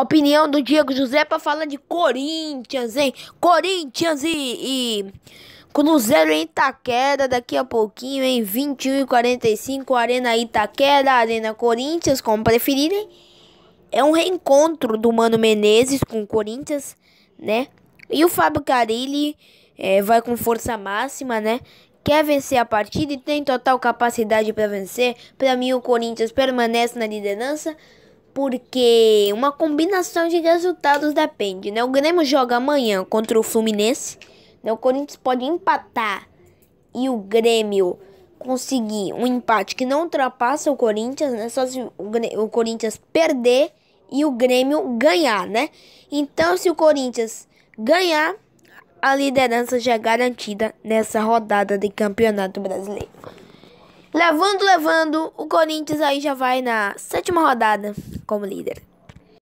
Opinião do Diego José para falar de Corinthians, hein? Corinthians e, e Cruzeiro em Itaquera daqui a pouquinho, hein? 21 e 45 Arena Itaquera, Arena Corinthians, como preferirem. É um reencontro do Mano Menezes com o Corinthians, né? E o Fábio Carilli é, vai com força máxima, né? quer vencer a partida e tem total capacidade para vencer. Para mim, o Corinthians permanece na liderança porque uma combinação de resultados depende, né? O Grêmio joga amanhã contra o Fluminense, né? O Corinthians pode empatar e o Grêmio conseguir um empate que não ultrapassa o Corinthians, né? Só se o, o Corinthians perder e o Grêmio ganhar, né? Então, se o Corinthians ganhar, a liderança já é garantida nessa rodada de Campeonato Brasileiro. Levando, levando, o Corinthians aí já vai na sétima rodada como líder.